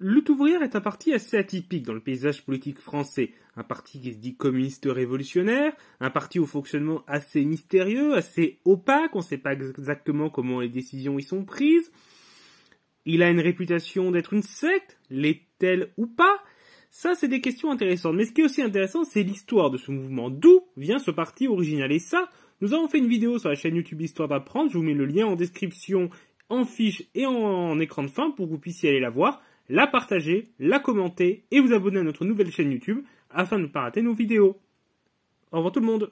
Lutte ouvrière est un parti assez atypique dans le paysage politique français. Un parti qui se dit communiste révolutionnaire, un parti au fonctionnement assez mystérieux, assez opaque, on ne sait pas exactement comment les décisions y sont prises. Il a une réputation d'être une secte, l'est-elle ou pas Ça, c'est des questions intéressantes. Mais ce qui est aussi intéressant, c'est l'histoire de ce mouvement. D'où vient ce parti original Et ça, nous avons fait une vidéo sur la chaîne YouTube Histoire d'apprendre. Je vous mets le lien en description, en fiche et en écran de fin pour que vous puissiez aller la voir la partager, la commenter et vous abonner à notre nouvelle chaîne YouTube afin de ne pas rater nos vidéos. Au revoir tout le monde